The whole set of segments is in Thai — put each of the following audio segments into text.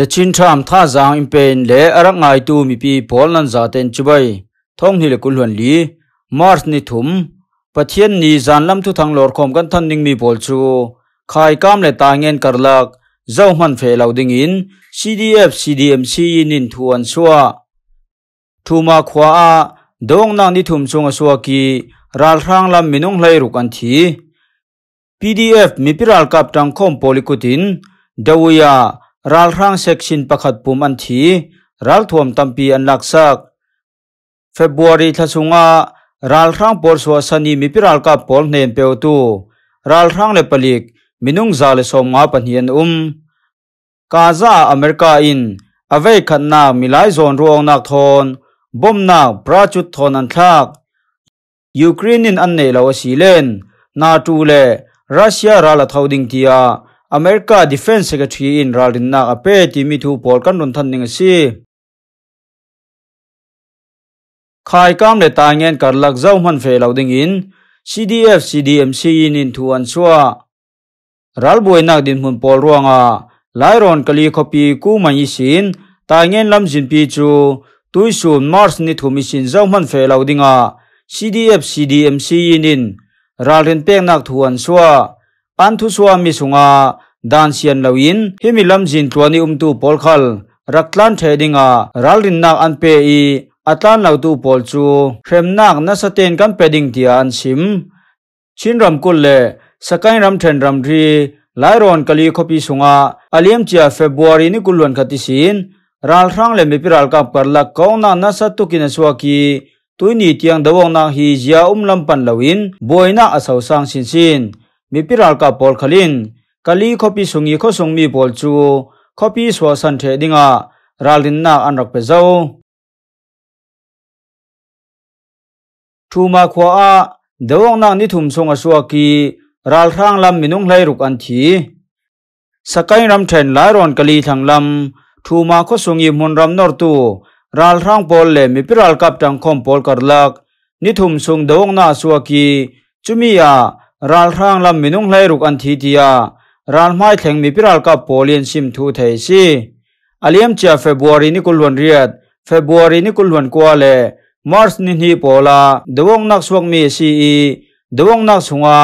The chin tham tha zang in pen le arak ngai tu mi pi pol nan za ten chubai thong ni le kul hon li mars ni thum pathian ni zan lam thu thang lor khom kan than ning mi pol chu khai kam le ta ngen karlak zau man fe lo ding in CDF CDMC in in thuan suwa thuma khwa a dong nang ni thum chunga suwa ki ral rang lam minung hlai ru kan thi PDF mi piral kap tang khom polikutin dawuya รัลร่างเซกชินประคัดปุ่มอันทีรัลทวมตัมปีอันลักซักเฟบรุรีทัศุงารัลร่างปอลสวสนีมีพิรัลกับปอลเนนเปียวตูรัลร่างเลปลิกมินุงซาเลสอมงาปัญญฮียนอุมกาซาอเมริกาอินอเวขันนามิไลโซนรวงนักทอนบอมนาปราจุดทอนอันทักยูเครนินอันเนลาวสีเลนนาตูเลรัสเซียรัลทาวดิงทียา America Defense Secretary in Ralin na ape ti mi thu pol kan ron than ning si khai kam le ta ngen kar lak zau man fe lo ding in CDF CDMC in in thu an chua ral boi nak din hun pol ruanga lai ron kali khopi ku mai sin ta ngen lam jin pi chu tui sun mars ni thu mi sin zau man fe lo dinga CDF CDMC in in ral ren pek nak thu an chua an thu suam mi sunga dan sian loin hi mi lam jin tlawni um tu pol khal raktlan thedinga ralrin nak an pe i atlan lo tu pol chu hrem nak na saten kan peding tia an sim chin ram kul le sakai ram then ram ri lairon kali khopi sunga aliam chia february ni kulwan khatisin ral rang le mi piral kap karla kauna na satu kina suaki tuini tiang dawong na hi jia umlam pan lawin boina asau sang sin sin มีพิราลกับปอลคลินกะลีขปีสุงีขสงมีบอลจูขปีสวสันเทดิงาราลินนาอันรักเปเจ้าทูมาควาเดวงนางนิทุมทรงอสวากีราลทางลำมินุงไหลรุกอันทีสกายรำเทนหลายรอนกะลีทางลำทูมาขสุงีมุนรำนอร์ตูราลทางบอลเลมีพิราลกับจังคอมบอลกัดลักนิทุมทรงเดวงนาสวากี จุมีอารัลทางลำมินุงไหลรุกอันทีเดียรัลไม่แข็งมีพิรัลกับโปเลียนซิมทูเทซีอเลียมเจียเฟบวารีนีิกุลวนเรียดเฟบวารีนีิกุลวนกัวเลมาร์สนินฮีโปลาดวงนักสวงมีซีอดวงนักสุงอา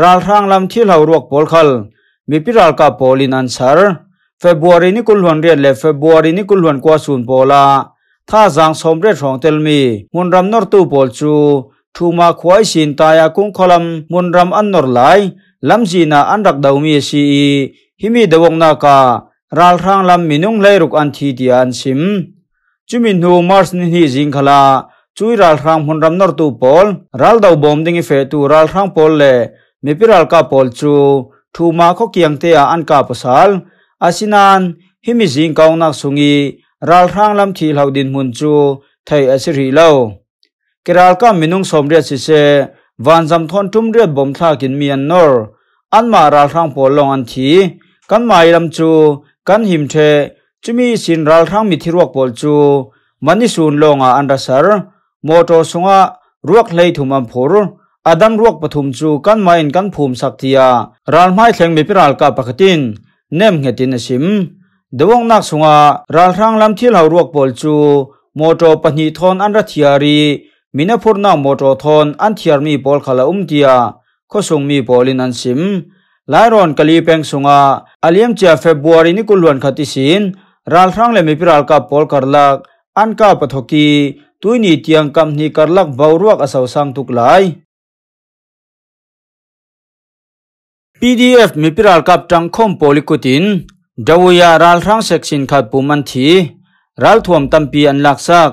รัลทางลำที่เหลารวกโปลคัลมีพิรัลกับโปลินันซาร์เฟบวารีนีิกุลวนเรียดเลเฟบวารีนีิกุลวนกัวสูนโปลาท่าจังสมเร็จของเตลมีมุนรำนอร์ตูโปลจู thu ma khói xin ta ya cũng kholam mun rầm an nor lai lam gì na an rak đầu mi si hi mi de wong na ka thang làm lam minung lai ruk an thi ti an sim chu min hu mars ni hi jing khala chui ral thang hun rầm nor tu pol ral đầu bom đinh fe tu ral thang pol le mi pi ral ka pol chu thu ma kho kiang te a an ka pasal asinan hi mi sung kaung nak thang làm rang lam đinh lo din thầy chu thai asiri lo กรัลก็มินุงสมเรียสิเซวันจำทนทุ่มเรียบบ่มทากินเมียนนอร์อันมาราทางโพลงอันทีกันไม่ลำจูกันหิมเทจะมีสินราทางมิทิรวกโพลจูมันนิสูนลงอาอันดัสร์มอโตสงะรวกเลยถุมอัผุรอดันรวกปฐุมจูกันไม่นกันภูมิสักทียรานไม้แข็งมีพิราลกาปกตินเนมเหตินสิมเดวงนักสงะราทางลำที่เรารวกโพลจูมอโตปนิทอนอันรัตยารีมินาพูดนามโตทอนอันเทียร์มีบอลขลาอุ้มเตีย้็ส่งมีบอลินอันซิมหลายรอนกะลีเปงสงอาอเลียมเจียเฟบัวรีนิกุลวนขติสินรัลครังเลมีพิรัลกับบอลกลักอันกาปทกีตุยนีเตียงกำนีกลักบ่าวรวกอสาวสังทุกหลาย PDF มีพิรัลกับจังคมบอลิกุตินดาวยารัลครั้งเซ็กซินขัดปูมันทีรัลทวมตัมปีอันลักซัก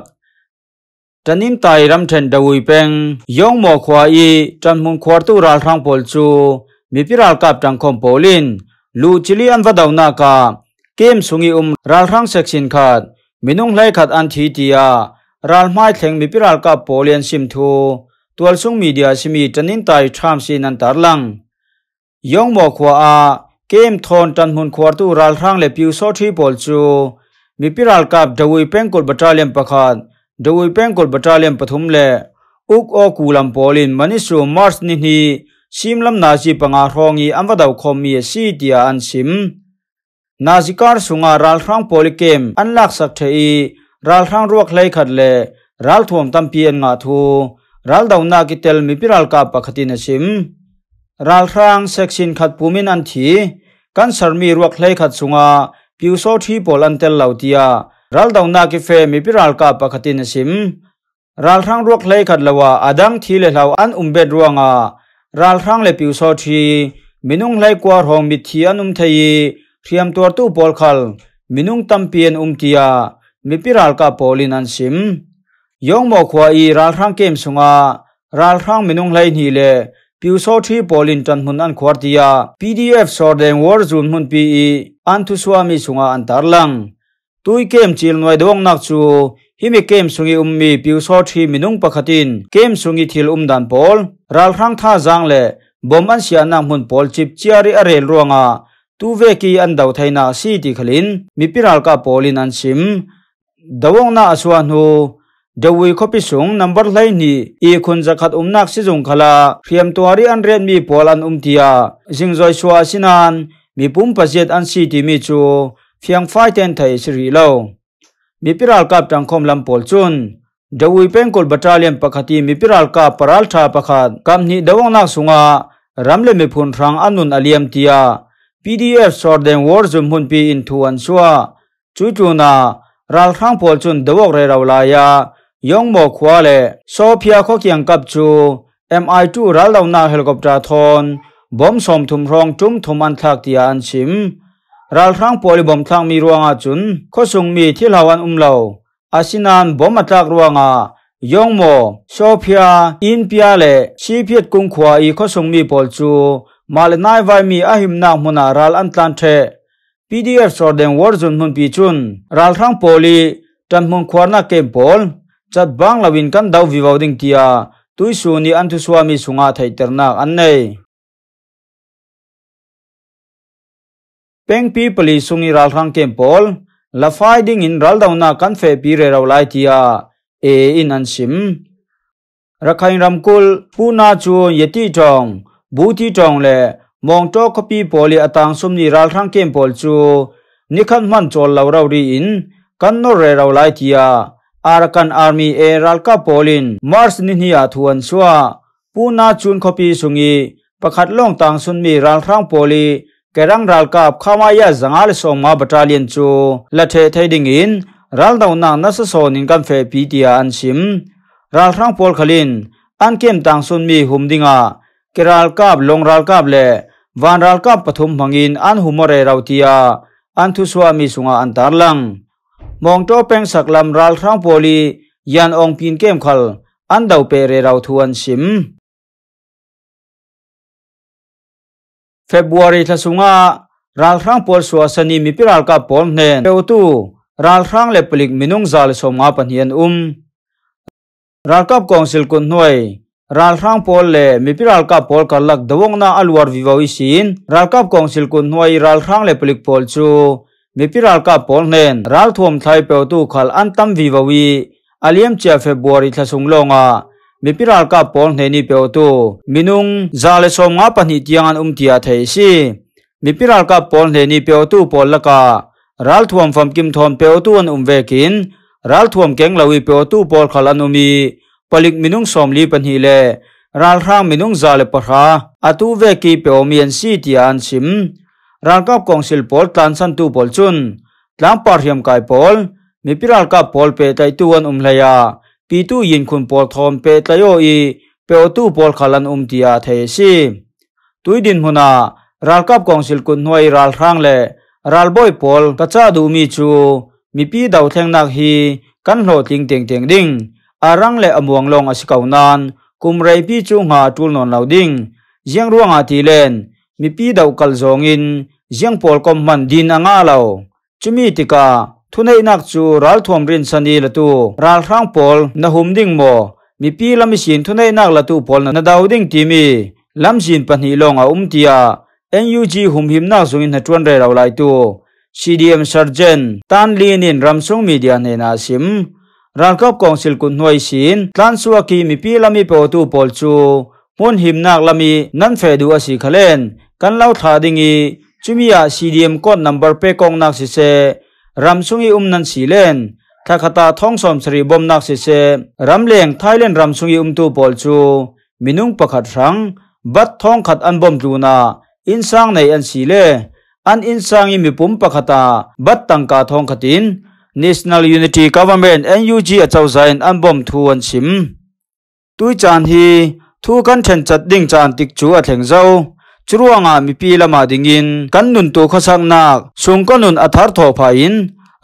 จันนินไตรำเทนดาวุยเป็งยองหมอควาอีจันมุนควาตุรัลทางโพลจูมีพิรักับจังคอมโพลินลูจิลีอันวัดาวนาคาเกมสุงีอุมรัลทางเซ็กซินขาดมินุงไลขัดอันทีตียารัลไม่เทงมีพิรักับโพลินซิมทูตัวสุงมีเดียสิมีจันนินไต่ทามซีนันตาร์ลังยองหมอควาอเกมทอนจันมุนควาตุรัลทางเลปิวโซทีโพลจูมีพิรักับดาวุยเป็งกลบัตรเลียมประคาดดวยเป็นกอลบัตราเลียมปฐมเลอุกอกูลัมโอลินมันิสูมาร์สนี่ซิมลัมนาจีปังอาทองอีอันว่าดาวคอมีสีเดียอันซิมนาจิการสุงารัลทางโพลิเกมอันลักสักเทีรัลทางรวกเลยขัดเลรัลทวมตัมเพียนงาทูรัลดาวนากิเตลมีพิรัลกาปะขตินซิมรัลทางเซ็กซินขัดภูมินันทีกันสารมีรวกเลยขัดสุงาพิวโซทีโพลันเตลเหล่าเดียรัลดาวนาคิเฟมีพิรัลกาปกตินสิมรัลครั้งรวกเลยขัดละว่าอดังทีเลเล่าอันอุมเบดรวงารัลครั้งเลปิวโซทีมินุงเลยกวาหงมิทียนุมเยียเทียมตัวตู้บอลคัลมินุงตัมเปียนอุมทียามีพิรัลกาปอลินันสิมยองมอควาอีรัลครั้งเกมสุงารัลครั้งมินุงเลนีเลพิวโซทีปอลินจันหุนอันควดตียา PDF สอดแดงวอร์จุนหุนปีอันทุสวามีสุงาอันตารลัง tui kem chil noi dong nak chu himi kem sungi ummi piu so thi minung pakhatin kem sungi thil um dan pol ral rang tha jang le bom an sia na mun pol chip chiari a rel ruanga tu ve ki an dau thaina si ti khalin mi piral ka polin an sim dawong na aswa nu dawui khopi sung number lai ni e khun zakhat umnak si jung khala phiam tuari an ren mi pol an umtia jingjoi swa sinan mi pum pajet an si ti mi chu เฟียงไฟเตนไทยิริเลวมีพิรัลกับจังคมลำโอลจุนดาวยเป็งกอลบัตราเลียมปกติมีพิรัลกับปราลชาปขัดกำนี้ดวงนักสุงารำเลมีพุนทรังอนุนอเลียมเตีย PDF สอดเดงวอร์จมพุนปีอินทวนชัวจูจูนารัลทางโอลจุนดวกเรราวลายายองโมควาเลโซเพียขอเกียงกับจู MI2 รัลดาวนาเฮลิคอปเตอร์ทอนบอมสมทุมรองจุ้มทุมอันทักเตียอันชิมรัลทรังปอลิบอมทางมีรัวงาจุนข้อสงมีที่ลาวันอุมเลาอาชินานบอมมาตากรัวงายองโมโซเพียอินเปียเลชีเพียดกุงขวาอีข้อสงมีปอลจูมาเลนายไวมีอาหิมนางมุนารัลอันตันเท PDF สอดเดงวอร์จุนมุนปีจุนรัลทรังปอลีจันมุนขวานาเกมปอลจัดบางลาวินกันดาววิวาวดิงเตียตุยสูนีอันทุสวามีสุงาไทยเตอร์นักอันเนเป็งพีปลีสุงีรัลรังเกมพอลลาฟายดิงอินรัลดาวนาคันเฟปีเรราวไลทิอาเออินันชิมรักใครรำกุลปูนาจูเยตีจงบูตีจงเล่มองโต๊ะคัีพอลีอตังสุนีรัลรังเกมพอลจูนิคันมันจอลลาวราวรีอินกันโนเรราวไลทิอาอาร์คันอาร์มีเอรัลกาพอลินมาร์สนินฮิอาทวนชัวปูนาจูนคบีสุงีประคัดล่องตังสุนีรัลรังพอลีกรังรัลกับข้ามายาสังอาลสงมาบัตรเลียนจูละเทไทดิงอินรัลดาวนางนัสโซนินกันเฟปีเดียอันชิมรัลทรังพอลขลินอันเกมต่างสุนมีหุมดิงาเกรัลกับลงรัลกับเลวานรัลกับปฐุมหังอินอันหุมเรราวตียอันทุสวามีสุงาอันตารลังมองโตเป็งสักลำรัลทรังพอลียันองพินเกมขลอันเดาเปเรราทวนชิมฟบร r u a r y ทสุงารัลครั้งปวดสัวสนีมีพิรัลกับปอลเนนเปวตูรัลครั้งเล็บปลิกมินุงซาลสมอาปันเฮียนอุมรัลกับกองสิลกุนหน่วยรัลครั้งปอลเลมีพิรัลกับปอลกัลลักดวงนาอัลวาร์วิวาวิสินรัลกับกองสิลกุนหน่วยรัลครั้งเล็บปลิกปอลจูมีพิรัลกับปอลเนนรัลทวมไทยเปวตูขัลอันตัมวิวาวีอาเลียมเจียเฟบวารีทสุงลงอ่ะมีพิราลกับปอนเฮนีเปียวตูมินุงซาเลสอมงาปนิตยยงอันอุมทีียเทยซีมีพิราลกับปอนเฮนีเปียวตูปอลละการัลทวมฟัมกิมทอมเปียวตูอันอุมเวกินรัลทวมเก่งลาวีเปียวตูปอลขลันอุมีปลิกมินุงสอมลีปนิเลรัลร่างมินุงซาเลปะราอตูเวกีเปียวมีันซีทียอันซิมรัลกับกองสิลปอลตันสันตูปอลจุนตล้งปาร์ยมกายปอลมีพิราลกับปอลเปตยตตูอันอุมเลยาปีตู้ยินคุณปอลทอมเปตโยอีเปอตู้ปอลขลันอุมตียาเทซีตุยดินหัวนารัลกับกองสิลคุนหวยรัลทางเลรัลบอยปอลกระจาดูมีจูมีปีดาวแทงนักฮีกันโหลติงเตียงเตียงดิ่งอารังเลอมวงลงอสิกาวนานกุมไรพีจูงหาจูนนเล่าดิ่งเยียงร่วงอาทีเลนมีปีดาวกัลจงอินเยียงปอลกอมมันดินอ่างาเหล่าจุมีติกาทุนให้นักจูรัลทอมรินสันีละตูรัลครังพอลนะหุมดิ่งโมมีปีลำมิสินทุนให้นักละตูพอลนะดาวดิ่งทีมีลำสินปันฮิลองอาอุมเตียเอ็นยูจีหุมหิมนักสุงินหัจวนเรราไลตูซีดีเอ็มเซอร์เจนตันลีนินรัมซุงมีเดียเนนาซิมรัลกับกองสิลกุนหน่วยสินตันสวากีมีปีลำมีปปอตูพอลจูมุนหิมนักลำมีนันเฟดูอาศิคเลนกันเล่าท่าดิ่งีจุมียาซีดีเอ็มก้นนัมเบอร์เปกองนักสิเซ Ram ramsungi umnan silen thakata thongsom sri bomnak se se ramleng thailand ramsungi umtu polchu minung pakhat rang bat thong khat an bom tuna insang nei an sile an insang i mipum pakhata bat tangka thong khatin national unity government nug a chau zain an bom thu an sim tui chan hi thu kan then chat ding chan tik chu a theng zau จรวงามีปีละมาดิงินกันนุนตัวขสังนักสุงกันนุนอัธรทอพายิน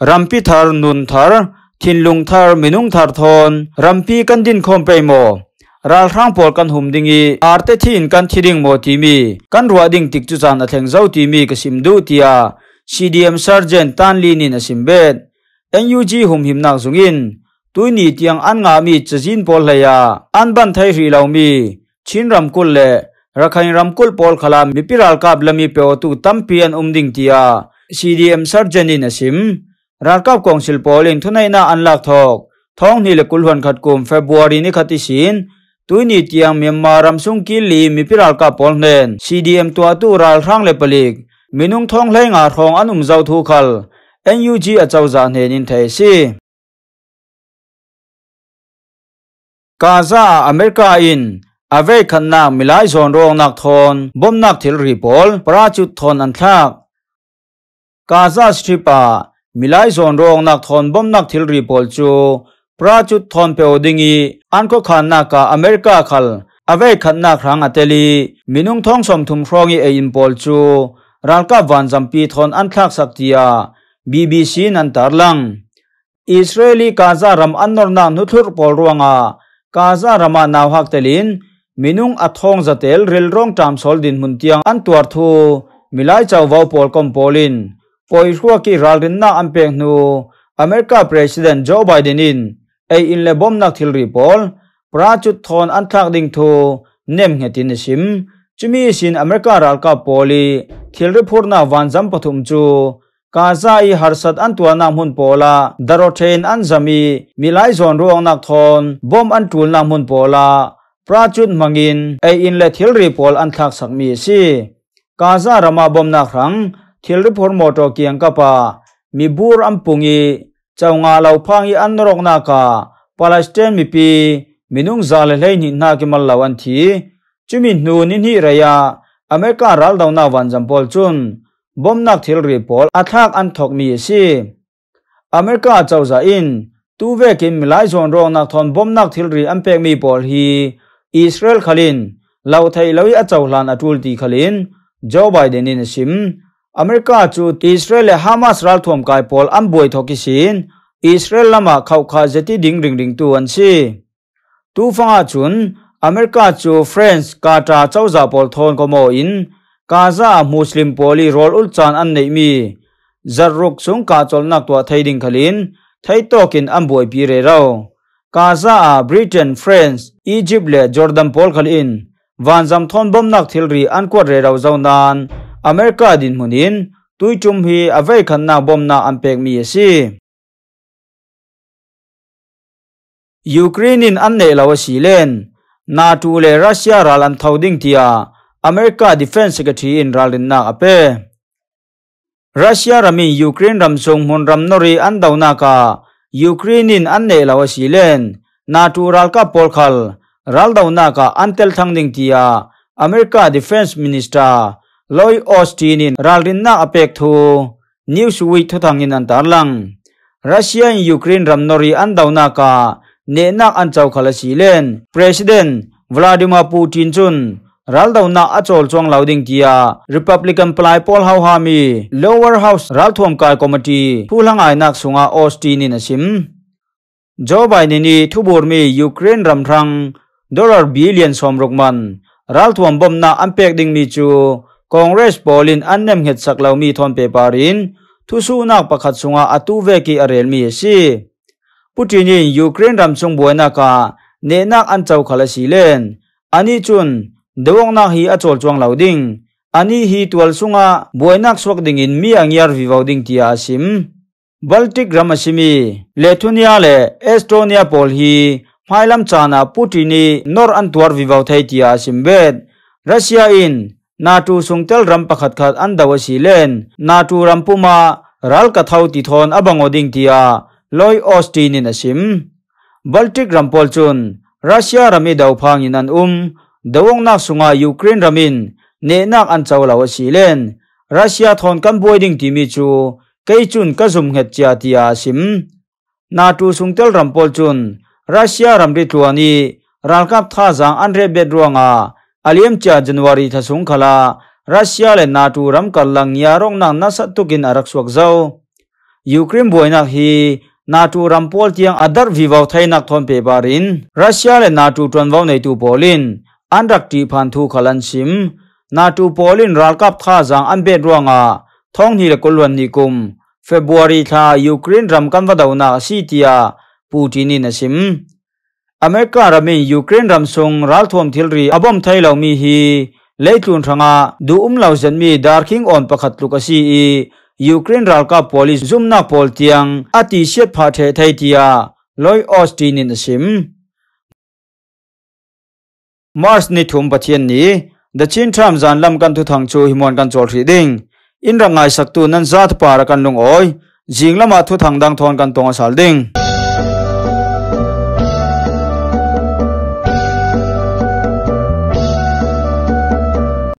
รัมพิทารนุนทารทินลุงทารมินุงทารทอนรัมพีกันดินคอมไปโมรัลทางปอลกันหุมดิงีอาร์เตทีนกันทิดิงโมทีมีกันรัวดิงติกจุจานอเทงเจ้าทีมีกษิมดูทีอาซีดีเอ็มซาร์เจนตันลีนินอสิมเบดเอ็นยูจีหุมหิมนักสุงินตุนี้ทียังอันงามีจะจินปอลเลยาอันบันไทยรีเหล่ามีชินรำกุลเล rakhain ramkul pol khala mipiral kap lami peo tu tam pian umding tia cdm sarjani nasim rakap council polling thunai na anlak thok thong ni le kulhon khat kum february ni khati sin tuini tiang myanmar ramsung ki li mipiral kap pol nen cdm tua tu ral rang le palik minung thong lai nga thong anum zau thu khal ng a chau za ne nin thai si gaza america in อาเวคันนัมิลายส่วนรองนักทนบ่มนักทิลรีบอลปราจุดทนอันทักกาซาสตริปามิลายส่วนรองนักทนบ่มนักทิลรีบอลจูปราจุดทนเปอดิงีอันก็ขันนักกาอเมริกาขัลอาเวคันนัครั้งอัตลีมินุงท้องสมทุมครองอีเอินบอลจูรัลกาวันจำปีทนอันทักสักทียาบีบีซีนันตาร์ลังอิสราเอลีกาซารัมอันนอร์นานุทุรปอลรวงอากาซารามานาวักเตลิน Minhung Atthong Zathel Railroad Thamzol Din Muntyang Antuathu Milai Chawav Paul Ka Mpolin p o i s h a k i r a l k i n Na Ampengnu Amerika President Joe Biden In Ay Inle Bomb Na Thilri Paul Prachuth Thon Anthagding Thu Nemn Hathin Nishim Chimishin America Ralka p a l i Thilri p h r Na Wan z a m p a t h u m c h o Kazai Harsat Antwa Na Mun Pola Darotain An Zami Milai Zonru a n g Nathon b o m a n t l Na Mun Pola พระจุดมังอินไออินเลทิลรีพอลอันทักสักมีสีกาซารามาบอมนาครั้งทิลรีพอลมโตเกียงกปามีบูรอัมปุงีเจ้างาเล่าพังอีอันรกนากาปาเลสไตน์มีปีมินุงซาเลเลนินากิมัลลาวันทีจุมินนูนินฮิระยาอเมริการัลดาวนาวันจัมพอลจุนบอมนักทิลรีพอลอัทักอันทอกมีสีอเมริกาเจ้าซาอินตูเวกินมิไลซอนรองนักทอนบอมนักทิลริอันเป็กมีบอลฮีอิสราเอลขลินเราไทยเราอัจฉริลานอตุลตีขลินโจไบเดนนินชิมอเมริกาจูอิสราเอลฮามาสรัลทวมกายพอลอัมบวยทอกิชิน อิสราเอลละมาเข้าคาเจติดิ่งริงริงตัวอันซีตูฟังอาจุนอเมริกาจูเฟรนซ์กาตาเจ้าจ่าพอลทอนกโมอิน กาซามุสลิมพอลีรอลอุลจานอันเนมีจารุกสงกาจลนักตัวไทยดิ่งขลินไทยโตกินอัมบวยปีเรเรา Gaza Britain France Egypt le Jordan Paul khal in van jam thon bom nak thil ri an kwa re rau zau nan America din hunin tui chum hi avei khan na bom na an pek mi si Ukraine in an nei lawa si len na tu le Russia ral an thau ding tia America Defense Secretary in ral in na ape Russia rami Ukraine ram song mon ram nori an dau na ka Ukrainin an ne lawa si len na tu ral ka pol khal ral daw na ka antel thang ding tia America Defense Minister Lloyd Austin in ral rin na apek thu news week thangin an tar lang Russia in Ukraine ram nori an daw na ka ne nak an chau khala si len President Vladimir Putin chun ral do na achol chuang lauding tia republican plai pol hau ha mi lower house ral thom kai committee phulang ai nak sunga austin in asim joe biden ni thubur mi ukraine ram thang dollar billion som rokman ral thom bom na ampek ding mi chu congress polin annem het sak lau mi thon pe parin thu su nak pakhat sunga atu ve ki arel mi si putin in ukraine ram chung boina ka ne nak an chau khala silen ani chun dewangna hi a chawl chuang lo ding ani hi tual sunga buainak swak ding in mi angyar vivo ding tia asim baltic ramasimi lethunia le estonia pol hi phailam chana putini nor antuar vivo thai tia asim bet russia in natu sungtel ram pakhat khat an dawasi len natu rampuma ral kathau ti thon abango ding tia loi austin in asim baltic rampol chun russia rami dau phang in an um dawongna sunga ukraine ramin ne nak anchaulao silein russia thon kan boiding timi chu keichun kazum ngechhatia sim natu sungtel rampol chun russia rambi tluani ralkap tha jang anre bedrong a aliam cha january thasung khala russia le n อันรักตีพันทูขลันชิมนาตูโอลินรัลกับท่าจังอันเบ็ดรวงอาท้องฮีรกลวนนิคุมเฟบรุรีท่ายูเครนรำกันว่าดาวนาซีเตียปูตินีนชิม อเมริการมียูเครนรำส่งรัลทวมทิลรีอบอมไทยเหล่ามีฮีเลยจุนทางอาดูอุ้มเหล่าจันมีดาร์คิงออนประคัดลุกซีอียูเครนรัลกับโอลิซุ่มนักโอลเตียงอติเชียพาเทไทยเตียลอยออสตินินชิม Mars ni thum pathian ni the chin tham zan lam kan thu thang chu himon kan chol ri ding in rangai saktu nan zat para kan lung oi jing lama thu thang dang thon kan tonga sal ding